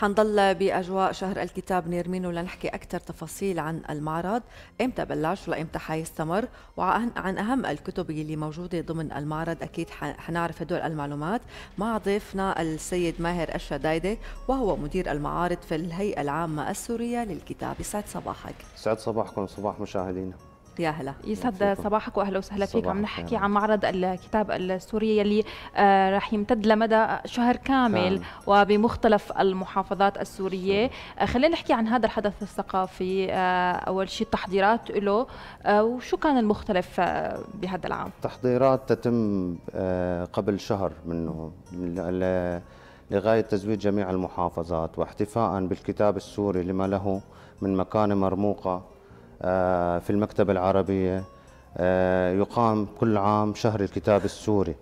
حنضل باجواء شهر الكتاب نيرمينو لنحكي اكثر تفاصيل عن المعرض، امتى بلش ولامتى حيستمر وعن اهم الكتب اللي موجوده ضمن المعرض اكيد حنعرف هدول المعلومات مع ضيفنا السيد ماهر الشدايده وهو مدير المعارض في الهيئه العامه السوريه للكتاب، يسعد صباحك. يسعد صباحكم صباح مشاهدينا. يا هلا يسعد صباحك واهلا وسهلا فيك عم نحكي عن معرض الكتاب السوري يلي آه رح يمتد لمدى شهر كامل كان. وبمختلف المحافظات السوريه آه خلينا نحكي عن هذا الحدث الثقافي آه اول شيء التحضيرات له آه، وشو كان المختلف آه، بهذا العام تحضيرات تتم آه، قبل شهر منه لغايه تزويد جميع المحافظات واحتفاء بالكتاب السوري لما له من مكانه مرموقه آه، في المكتبة العربية آه، يقام كل عام شهر الكتاب السوري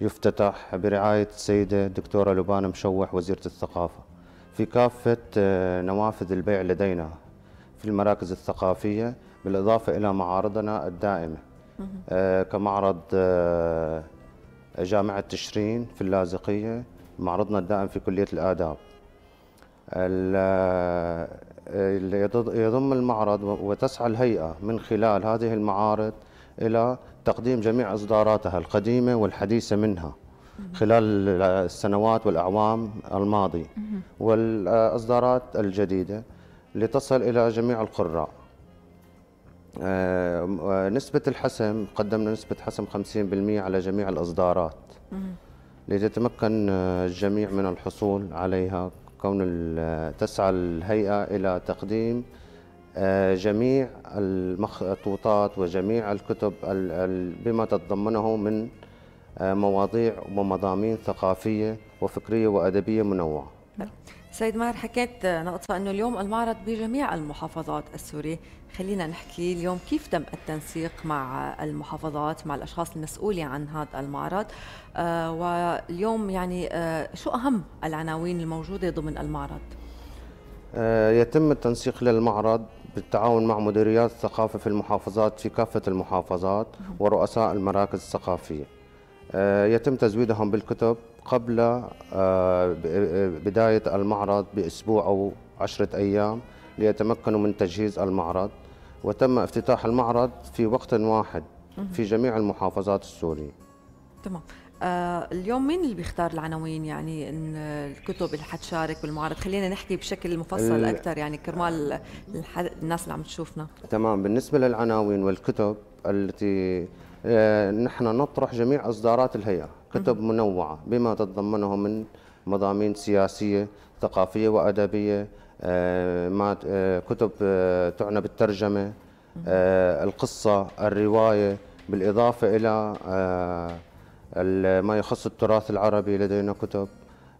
يفتتح برعاية السيدة الدكتورة لبان مشوح وزيرة الثقافة في كافة آه، نوافذ البيع لدينا في المراكز الثقافية بالإضافة إلى معارضنا الدائمة كمعرض جامعة تشرين في اللاذقية معرضنا الدائم في كلية الآداب يضم المعرض وتسعى الهيئة من خلال هذه المعارض إلى تقديم جميع إصداراتها القديمة والحديثة منها خلال السنوات والأعوام الماضية والإصدارات الجديدة لتصل إلى جميع القراء آه، نسبة الحسم قدمنا نسبة حسم 50% على جميع الإصدارات لتتمكن الجميع من الحصول عليها كون تسعى الهيئة إلى تقديم آه، جميع المخطوطات وجميع الكتب بما تتضمنه من آه، مواضيع ومضامين ثقافية وفكرية وأدبية منوعة نعم. سيد ماهر حكيت نقطة أنه اليوم المعرض بجميع المحافظات السورية خلينا نحكي اليوم كيف تم التنسيق مع المحافظات مع الأشخاص المسؤولة عن هذا المعرض آه، واليوم يعني آه، شو أهم العناوين الموجودة ضمن المعرض آه، يتم التنسيق للمعرض بالتعاون مع مديريات الثقافة في المحافظات في كافة المحافظات ورؤساء المراكز الثقافية يتم تزويدهم بالكتب قبل آه، آه، بداية المعرض بأسبوع أو عشرة أيام ليتمكنوا من تجهيز المعرض وتم افتتاح المعرض في وقت واحد في جميع المحافظات السورية تمام آه، اليوم مين اللي بيختار العناوين يعني إن الكتب اللي حتشارك بالمعرض خلينا نحكي بشكل مفصل اكثر يعني كرمال الناس اللي عم تشوفنا تمام بالنسبه للعناوين والكتب التي نحن نطرح جميع اصدارات الهيئه كتب منوعة بما تتضمنه من مضامين سياسية ثقافية وأدبية آه، آه، كتب آه، تعنى بالترجمة القصة الرواية بالإضافة إلى ما يخص التراث العربي لدينا كتب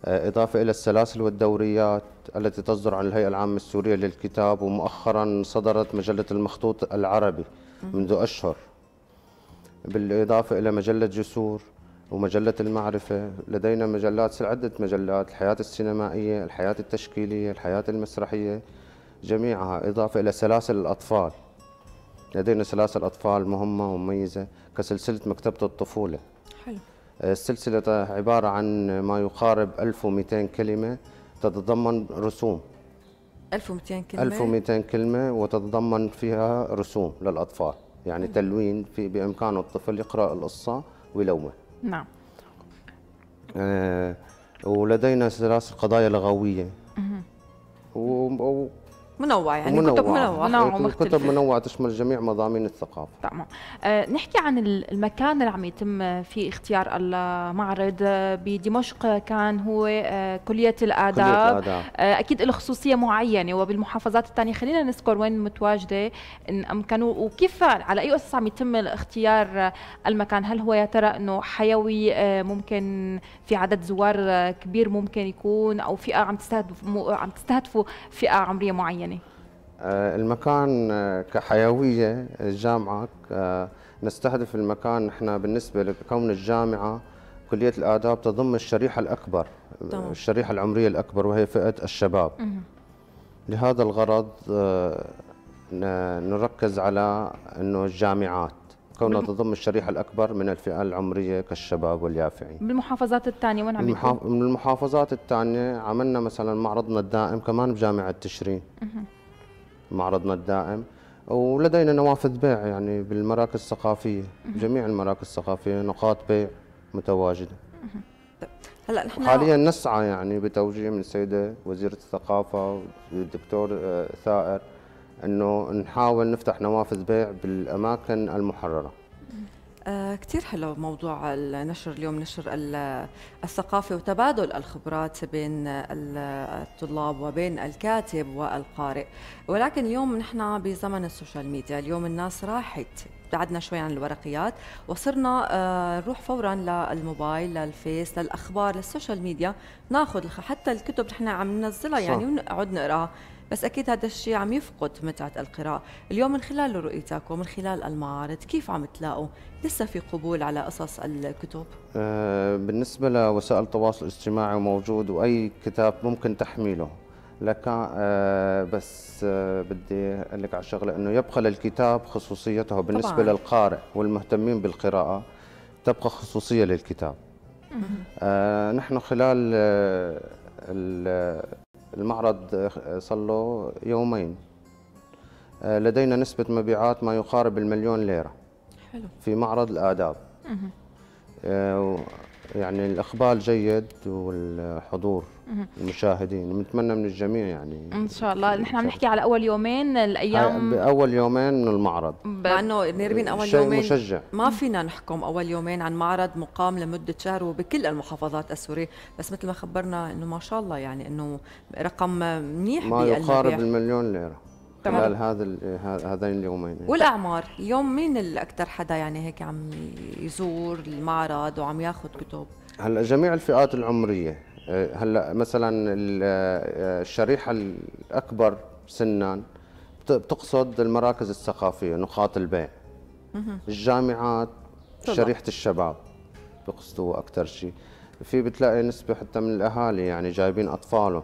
إضافة إلى السلاسل والدوريات التي تصدر عن الهيئة العامة السورية للكتاب ومؤخرا صدرت مجلة المخطوط العربي منذ أشهر بالإضافة إلى مجلة جسور ومجلة المعرفة لدينا مجلات عدة مجلات الحياة السينمائية الحياة التشكيلية الحياة المسرحية جميعها إضافة إلى سلاسل الأطفال لدينا سلاسل أطفال مهمة ومميزة كسلسلة مكتبة الطفولة حلو السلسلة عبارة عن ما يقارب 1200 كلمة تتضمن رسوم 1200 كلمة 1200 كلمة وتتضمن فيها رسوم للأطفال يعني تلوين في بإمكانه الطفل يقرأ القصة ويلون نعم آه، ولدينا دراسه قضايا لغويه منوع يعني منوع. كتب منوع منوع نعم. مختلفة. كتب منوعة تشمل جميع مضامين الثقافة تمام آه نحكي عن المكان اللي عم يتم فيه اختيار المعرض آه، بدمشق كان هو آه كلية الآداب, كلية الآداب. آه أكيد له خصوصية معينة وبالمحافظات الثانية خلينا نذكر وين متواجدة إن أمكن وكيف على أي أساس عم يتم اختيار المكان هل هو يا ترى أنه حيوي آه ممكن في عدد زوار آه، كبير ممكن يكون أو فئة عم تستهدف عم تستهدفوا فئة عمرية معينة آه، المكان آه، كحيوية الجامعة نستهدف المكان نحن بالنسبة لكون الجامعة كلية الآداب تضم الشريحة الأكبر طبعا. الشريحة العمرية الأكبر وهي فئة الشباب مه. لهذا الغرض آه، نركز على أنه الجامعات كونها تضم الشريحة الأكبر من الفئة العمرية كالشباب واليافعين بالمحافظات الثانية وين عم يكون؟ من المحافظات الثانية عملنا مثلا معرضنا الدائم كمان بجامعة تشرين معرضنا الدائم ولدينا نوافذ بيع يعني بالمراكز الثقافيه جميع المراكز الثقافيه نقاط بيع متواجده طيب، هلا نحن حاليا نسعى يعني بتوجيه من السيده وزيره الثقافه والدكتور آه، ثائر انه نحاول نفتح نوافذ بيع بالاماكن المحرره آه كتير حلو موضوع النشر اليوم نشر الثقافة وتبادل الخبرات بين الطلاب وبين الكاتب والقارئ ولكن اليوم نحن بزمن السوشيال ميديا اليوم الناس راحت بعدنا شوي عن الورقيات وصرنا آه نروح فورا للموبايل للفيس للاخبار للسوشيال ميديا ناخذ حتى الكتب نحن عم ننزلها يعني ونقعد نقراها بس اكيد هذا الشيء عم يفقد متعه القراءه اليوم من خلال رؤيتك ومن خلال المعارض كيف عم تلاقوا لسه في قبول على قصص الكتب آه، بالنسبه لوسائل التواصل الاجتماعي موجود واي كتاب ممكن تحميله لك آه، بس آه، بدي اقول لك على شغله انه يبقى للكتاب خصوصيته بالنسبه طبعاً. للقارئ والمهتمين بالقراءه تبقى خصوصيه للكتاب آه نحن خلال المعرض آه، صار له يومين آه، لدينا نسبة مبيعات ما يقارب المليون ليرة حلو في معرض الآداب يعني الاقبال جيد والحضور المشاهدين ونتمنى من الجميع يعني ان شاء الله نحن عم نحكي على اول يومين الايام باول يومين من المعرض مع انه نيربين اول شيء يومين مشجع. ما فينا نحكم اول يومين عن معرض مقام لمده شهر وبكل المحافظات السوريه بس مثل ما خبرنا انه ما شاء الله يعني انه رقم منيح ما يقارب يعني. المليون ليره خلال هذا هذين اليومين والاعمار اليوم مين الاكثر حدا يعني هيك عم يزور المعرض وعم ياخذ كتب هلا جميع الفئات العمريه آه، هلا مثلا آه، آه، الشريحه الاكبر سنا بتقصد المراكز الثقافيه نقاط البيع الجامعات شريحه الشباب بقصدوا اكثر شيء في بتلاقي نسبه حتى من الاهالي يعني جايبين اطفالهم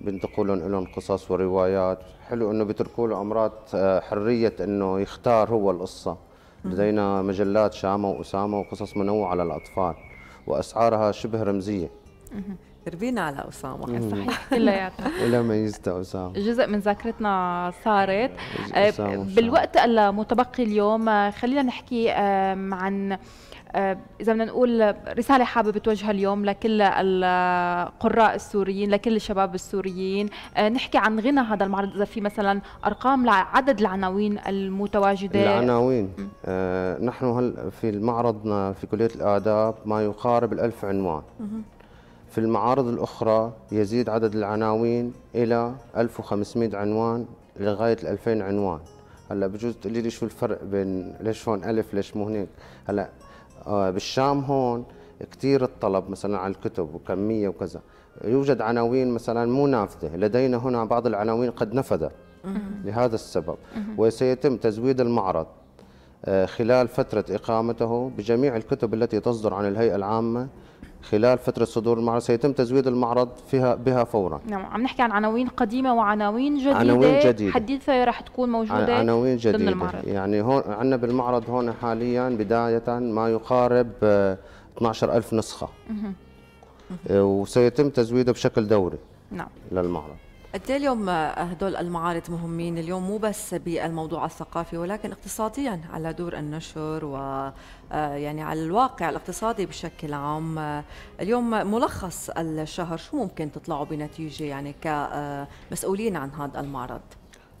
بينتقلوا لهم قصص وروايات حلو انه بيتركوا له امراض آه، حريه انه يختار هو القصه لدينا مجلات شامه واسامه وقصص منوعه للاطفال واسعارها شبه رمزيه تربينا على اسامه صحيح كلياتها الى ميزتها اسامه جزء من ذاكرتنا صارت آه، بالوقت المتبقي اليوم آه، خلينا نحكي عن آه، اذا بدنا نقول رساله حابب توجهها اليوم لكل القراء السوريين لكل الشباب السوريين آه، نحكي عن غنى هذا المعرض اذا في مثلا ارقام لعدد العناوين المتواجده العناوين آه نحن هل في معرضنا في كليه الاداب ما يقارب الألف عنوان في المعارض الاخرى يزيد عدد العناوين الى 1500 عنوان لغايه 2000 عنوان هلا بجوز تقولي لي شو الفرق بين ليش هون الف ليش مو هناك هلا آه، بالشام هون كثير الطلب مثلا على الكتب وكميه وكذا يوجد عناوين مثلا مو نافذه لدينا هنا بعض العناوين قد نفذت لهذا السبب وسيتم تزويد المعرض آه، خلال فترة إقامته بجميع الكتب التي تصدر عن الهيئة العامة خلال فترة صدور المعرض سيتم تزويد المعرض فيها بها فورا نعم عم نحكي عن عناوين قديمة وعناوين جديدة عناوين جديدة حديثة رح تكون موجودة عناوين جديدة ضمن المعرض. يعني هون عندنا بالمعرض هون حاليا بداية ما يقارب 12000 آه، نسخة آه، وسيتم تزويده بشكل دوري نعم للمعرض قد اليوم آه، هدول المعارض مهمين اليوم مو بس بالموضوع الثقافي ولكن اقتصاديا على دور النشر و آه، يعني على الواقع الاقتصادي بشكل عام آه، اليوم ملخص الشهر شو ممكن تطلعوا بنتيجه يعني كمسؤولين عن هذا المعرض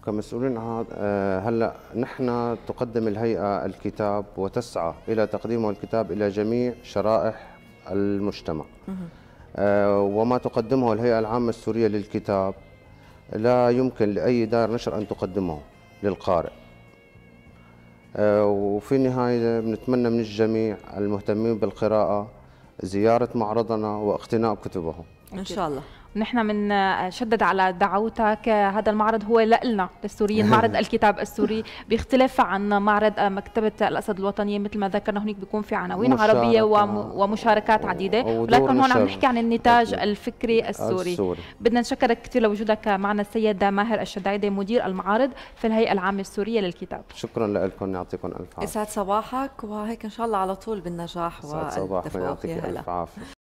كمسؤولين عن هلا نحن تقدم الهيئه الكتاب وتسعى الى تقديم الكتاب الى جميع شرائح المجتمع وما تقدمه الهيئه العامه السوريه للكتاب لا يمكن لأي دار نشر أن تقدمه للقارئ آه، وفي النهاية نتمنى من الجميع المهتمين بالقراءة زيارة معرضنا واقتناء كتبه إن شاء الله نحن بنشدد على دعوتك هذا المعرض هو لنا للسوريين معرض الكتاب السوري بيختلف عن معرض مكتبة الأسد الوطنية مثل ما ذكرنا هناك بيكون في عناوين عربية ومشاركات عديدة ولكن هون عم نحكي عن النتاج الفكري السوري, السوري. بدنا نشكرك كثير لوجودك معنا السيدة ماهر الشدايدة مدير المعارض في الهيئة العامة السورية للكتاب شكرا لكم يعطيكم ألف عافية يسعد صباحك وهيك إن شاء الله على طول بالنجاح والتفوق ألف عافية